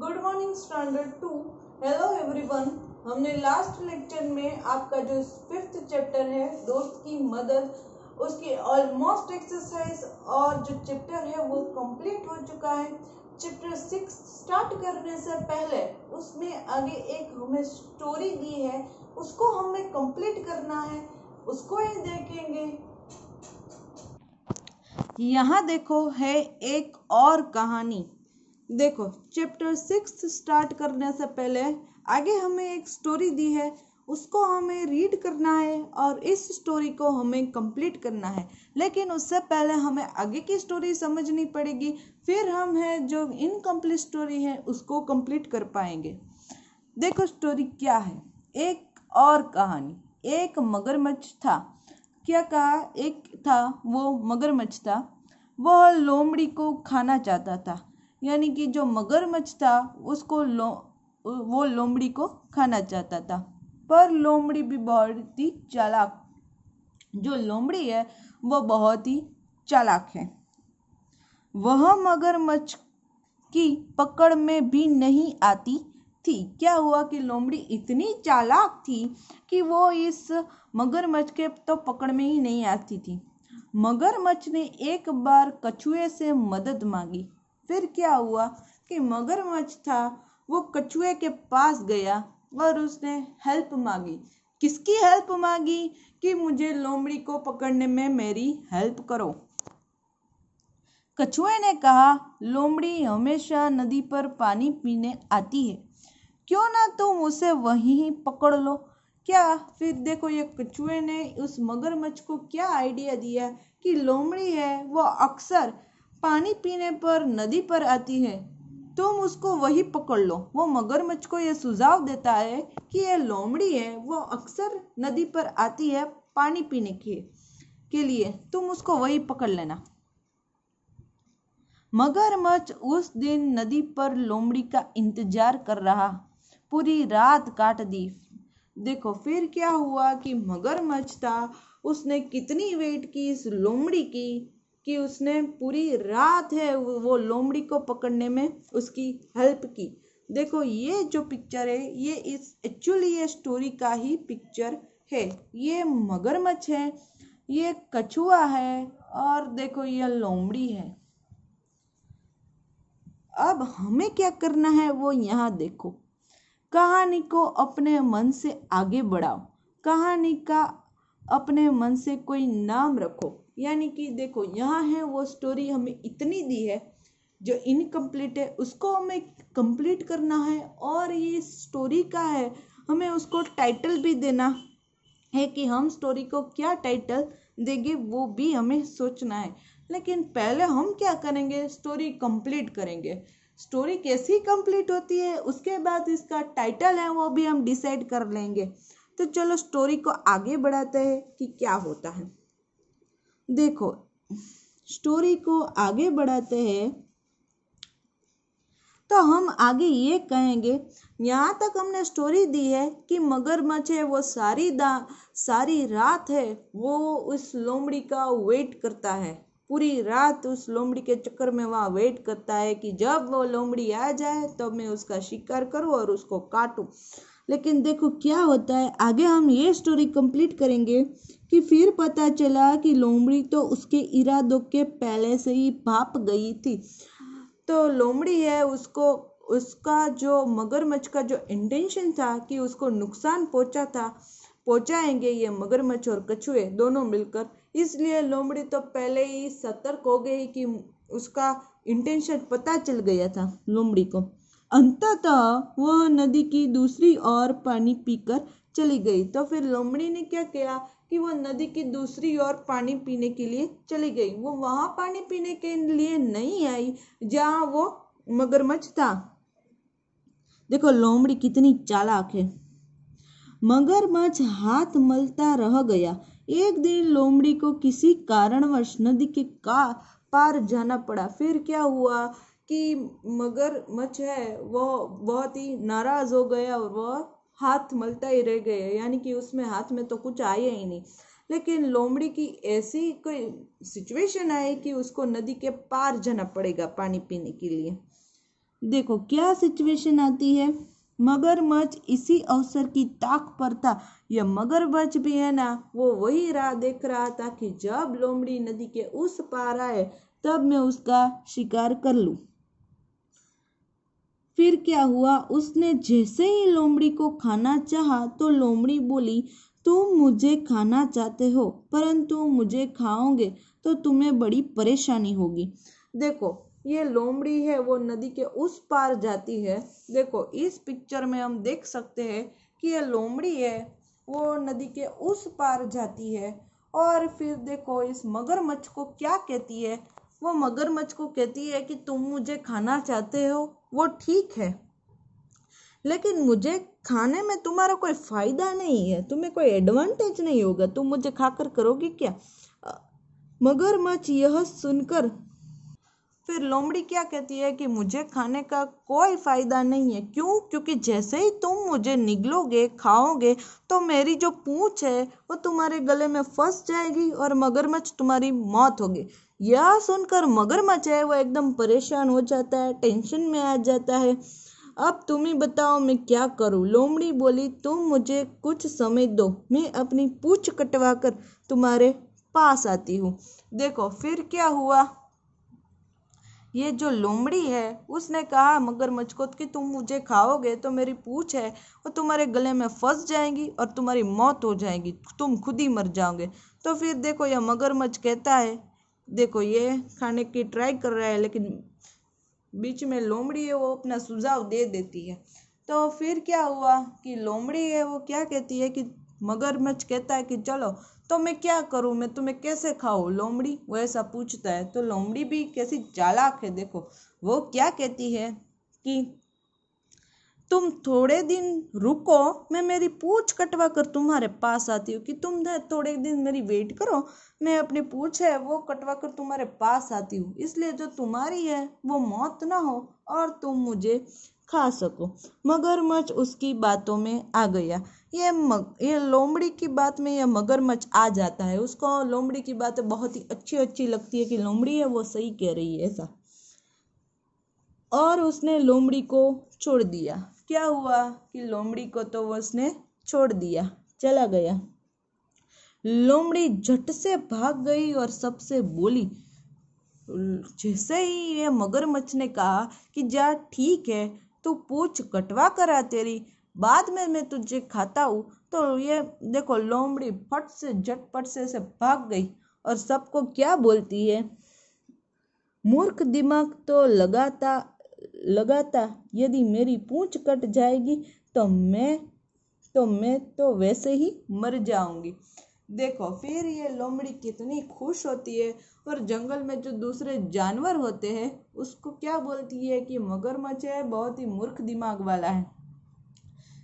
good morning standard two hello everyone हमने last lecture में आपका जो फिफ्थ चैप्टर है दोस्त की मदद उसकी ऑलमोस्ट एक्सरसाइज और जो चैप्टर है वो कंप्लीट हो चुका है चैप्टर सिक्स स्टार्ट करने से पहले उसमें आगे एक हमें स्टोरी दी है उसको हमें कंप्लीट करना है उसको ही देखेंगे यहाँ देखो है एक और कहानी देखो चैप्टर सिक्स स्टार्ट करने से पहले आगे हमें एक स्टोरी दी है उसको हमें रीड करना है और इस स्टोरी को हमें कंप्लीट करना है लेकिन उससे पहले हमें आगे की स्टोरी समझनी पड़ेगी फिर हम है जो इनकम्प्लीट स्टोरी है उसको कंप्लीट कर पाएंगे देखो स्टोरी क्या है एक और कहानी एक मगरमच्छ था क्या कहा एक था वो मगरमच्छ था वह लोमड़ी को खाना चाहता था यानी कि जो मगरमच्छ था उसको लो वो लोमड़ी को खाना चाहता था पर लोमड़ी भी बहुत ही चालाक जो लोमड़ी है वो बहुत ही चालाक है वह मगरमच्छ की पकड़ में भी नहीं आती थी क्या हुआ कि लोमड़ी इतनी चालाक थी कि वो इस मगरमच्छ के तो पकड़ में ही नहीं आती थी मगरमच्छ ने एक बार कछुए से मदद मांगी फिर क्या हुआ कि मगरमच्छ था वो कछुए के पास गया और उसने हेल्प मांगी किसकी हेल्प मांगी कि मुझे लोमड़ी को पकड़ने में मेरी हेल्प करो कछुए ने कहा लोमड़ी हमेशा नदी पर पानी पीने आती है क्यों ना तुम उसे वहीं ही पकड़ लो क्या फिर देखो ये कछुए ने उस मगरमच्छ को क्या आइडिया दिया कि लोमड़ी है वो अक्सर पानी पीने पर नदी पर आती है तुम उसको वही पकड़ लो वो मगरमच्छ को यह सुझाव देता है कि यह लोमड़ी है वो अक्सर नदी पर आती है पानी पीने के के लिए तुम उसको वही पकड़ लेना मगरमच्छ उस दिन नदी पर लोमड़ी का इंतजार कर रहा पूरी रात काट दी देखो फिर क्या हुआ कि मगरमच्छ था उसने कितनी वेट की इस लोमड़ी की कि उसने पूरी रात है वो लोमड़ी को पकड़ने में उसकी हेल्प की देखो ये जो पिक्चर है ये इस एक्चुअली ये स्टोरी का ही पिक्चर है ये मगरमच्छ है ये कछुआ है और देखो ये लोमड़ी है अब हमें क्या करना है वो यहाँ देखो कहानी को अपने मन से आगे बढ़ाओ कहानी का अपने मन से कोई नाम रखो यानी कि देखो यहाँ है वो स्टोरी हमें इतनी दी है जो इनकम्प्लीट है उसको हमें कंप्लीट करना है और ये स्टोरी का है हमें उसको टाइटल भी देना है कि हम स्टोरी को क्या टाइटल देंगे वो भी हमें सोचना है लेकिन पहले हम क्या करेंगे स्टोरी कंप्लीट करेंगे स्टोरी कैसी कंप्लीट होती है उसके बाद इसका टाइटल है वो भी हम डिसाइड कर लेंगे तो चलो स्टोरी को आगे बढ़ाते हैं कि क्या होता है देखो स्टोरी को आगे बढ़ाते हैं तो हम आगे ये कहेंगे यहाँ तक हमने स्टोरी दी है कि मगरमच्छ है वो सारी दा सारी रात है वो उस लोमड़ी का वेट करता है पूरी रात उस लोमड़ी के चक्कर में वहाँ वेट करता है कि जब वो लोमड़ी आ जाए तब तो मैं उसका शिकार करूँ और उसको काटूँ लेकिन देखो क्या होता है आगे हम ये स्टोरी कंप्लीट करेंगे कि फिर पता चला कि लोमड़ी तो उसके इरादों के पहले से ही भाप गई थी तो लोमड़ी है उसको उसका जो मगरमच्छ का जो इंटेंशन था कि उसको नुकसान पहुंचा था पहुंचाएंगे ये मगरमच्छ और कछुए दोनों मिलकर इसलिए लोमड़ी तो पहले ही सतर्क हो गई कि उसका इंटेंशन पता चल गया था लोमड़ी को अंततः वह नदी की दूसरी ओर पानी पीकर चली गई तो फिर लोमड़ी ने क्या किया कि वह नदी की दूसरी ओर पानी पीने के लिए चली गई वो वहाँ पानी पीने के लिए नहीं आई जहाँ वो मगरमच्छ था देखो लोमड़ी कितनी चालाक है मगरमच्छ हाथ मलता रह गया एक दिन लोमड़ी को किसी कारणवश नदी के का पार जाना पड़ा फिर क्या हुआ कि मगर है वह बहुत ही नाराज़ हो गया और वह हाथ मलता ही रह गए यानी कि उसमें हाथ में तो कुछ आया ही नहीं लेकिन लोमड़ी की ऐसी कोई सिचुएशन आई कि उसको नदी के पार जाना पड़ेगा पानी पीने के लिए देखो क्या सिचुएशन आती है मगरमच्छ इसी अवसर की ताक पर था यह मगरमच्छ भी है ना वो वही राह देख रहा था कि जब लोमड़ी नदी के उस पार आए तब मैं उसका शिकार कर लूँ फिर क्या हुआ उसने जैसे ही लोमड़ी को खाना चाहा तो लोमड़ी बोली तुम मुझे खाना चाहते हो परंतु मुझे खाओगे तो तुम्हें बड़ी परेशानी होगी देखो ये लोमड़ी है वो नदी के उस पार जाती है देखो इस पिक्चर में हम देख सकते हैं कि ये लोमड़ी है वो नदी के उस पार जाती है और फिर देखो इस मगरमच्छ को क्या कहती है वो मगरमच्छ को कहती है कि तुम मुझे खाना चाहते हो वो ठीक है लेकिन मुझे खाने में तुम्हारा कोई फ़ायदा नहीं है तुम्हें कोई एडवांटेज नहीं होगा तुम मुझे खाकर करोगे क्या मगरमच्छ यह सुनकर फिर लोमड़ी क्या कहती है कि मुझे खाने का कोई फ़ायदा नहीं है क्यों क्योंकि जैसे ही तुम मुझे निगलोगे खाओगे तो मेरी जो पूछ है वो तुम्हारे गले में फंस जाएगी और मगरमच्छ तुम्हारी मौत होगी यह सुनकर मगरमच्छ है वो एकदम परेशान हो जाता है टेंशन में आ जाता है अब तुम ही बताओ मैं क्या करूँ लोमड़ी बोली तुम मुझे कुछ समय दो मैं अपनी पूछ कटवा कर तुम्हारे पास आती हूँ देखो फिर क्या हुआ ये जो लोमड़ी है उसने कहा मगरमच्छ को कि तुम मुझे खाओगे तो मेरी पूछ है वो तुम्हारे गले में फंस जाएंगी और तुम्हारी मौत हो जाएगी तुम खुद ही मर जाओगे तो फिर देखो यह मगरमच्छ कहता है देखो ये खाने की ट्राई कर रहा है लेकिन बीच में लोमड़ी है वो अपना सुझाव दे देती है तो फिर क्या हुआ कि लोमड़ी है वो क्या कहती है कि मगरमच्छ कहता है कि चलो तो मैं क्या करूँ मैं तुम्हें कैसे खाऊँ लोमड़ी वो ऐसा पूछता है तो लोमड़ी भी कैसी चालाक है देखो वो क्या कहती है कि तुम थोड़े दिन रुको मैं मेरी पूछ कटवा कर तुम्हारे पास आती हूँ कि तुम थोड़े दिन मेरी वेट करो मैं अपनी पूछ है वो कटवा कर तुम्हारे पास आती हूँ इसलिए जो तुम्हारी है वो मौत ना हो और तुम मुझे खा सको मगरमच्छ उसकी बातों में आ गया ये मग ये लोमड़ी की बात में यह मगरमच्छ आ जाता है उसको लोमड़ी की बात बहुत ही अच्छी अच्छी लगती है कि लोमड़ी है वो सही कह रही है ऐसा और उसने लोमड़ी को छोड़ दिया क्या हुआ कि लोमड़ी को तो वो उसने छोड़ दिया चला गया लोमड़ी झट से भाग गई और सबसे बोली जैसे ही ये मगरमच्छ ने कहा कि जा ठीक है तू पूछ कटवा करा तेरी बाद में मैं तुझे खाता हूँ तो ये देखो लोमड़ी फट से झटपट से से भाग गई और सबको क्या बोलती है मूर्ख दिमाग तो लगाता लगाता यदि मेरी पूंछ कट जाएगी तो मैं तो मैं तो वैसे ही मर जाऊंगी देखो फिर ये लोमड़ी कितनी खुश होती है और जंगल में जो दूसरे जानवर होते हैं उसको क्या बोलती है कि मगरमच्छ है बहुत ही मूर्ख दिमाग वाला है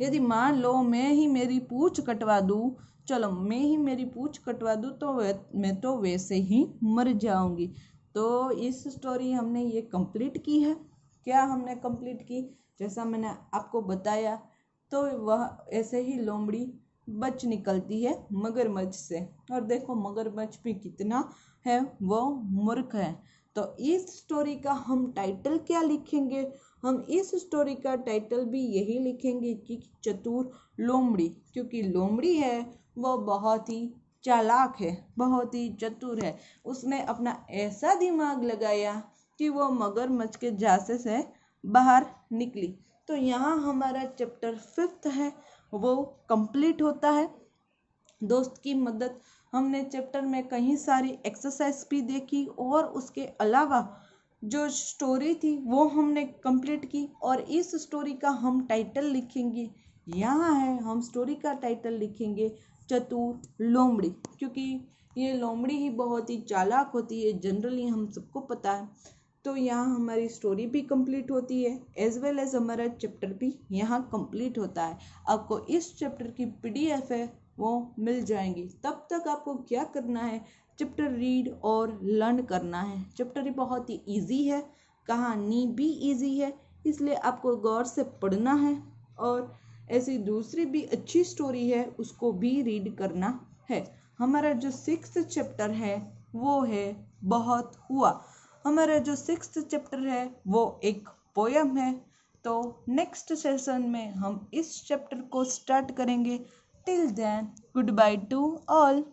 यदि मान लो मैं ही मेरी पूछ कटवा दूँ चलो मैं ही मेरी पूछ कटवा दूँ तो मैं तो वैसे ही मर जाऊंगी तो इस स्टोरी हमने ये कंप्लीट की है क्या हमने कंप्लीट की जैसा मैंने आपको बताया तो वह ऐसे ही लोमड़ी बच निकलती है मगरमच्छ से और देखो मगरमच्छ भी कितना है वो मूर्ख है तो इस स्टोरी का हम टाइटल क्या लिखेंगे हम इस स्टोरी का टाइटल भी यही लिखेंगे कि चतुर लोमड़ी क्योंकि लोमड़ी है वो बहुत ही चालाक है बहुत ही चतुर है उसने अपना ऐसा दिमाग लगाया कि वो मगरमच्छ के झांसे से बाहर निकली तो यहाँ हमारा चैप्टर फिफ्थ है वो कंप्लीट होता है दोस्त की मदद हमने चैप्टर में कई सारी एक्सरसाइज भी देखी और उसके अलावा जो स्टोरी थी वो हमने कंप्लीट की और इस स्टोरी का हम टाइटल लिखेंगे यहाँ है हम स्टोरी का टाइटल लिखेंगे चतुर लोमड़ी क्योंकि ये लोमड़ी ही बहुत ही चालाक होती है जनरली हम सबको पता है तो यहाँ हमारी स्टोरी भी कंप्लीट होती है एज वेल एज हमारा चैप्टर भी यहाँ कंप्लीट होता है आपको इस चैप्टर की पीडीएफ है वो मिल जाएंगी तब तक आपको क्या करना है चैप्टर रीड और लर्न करना है चैप्टर बहुत ही ईजी है कहानी भी ईजी है इसलिए आपको गौर से पढ़ना है और ऐसी दूसरी भी अच्छी स्टोरी है उसको भी रीड करना है हमारा जो सिक्स चैप्टर है वो है बहुत हुआ हमारा जो सिक्स चैप्टर है वो एक पोयम है तो नेक्स्ट सेशन में हम इस चैप्टर को स्टार्ट करेंगे till then goodbye to all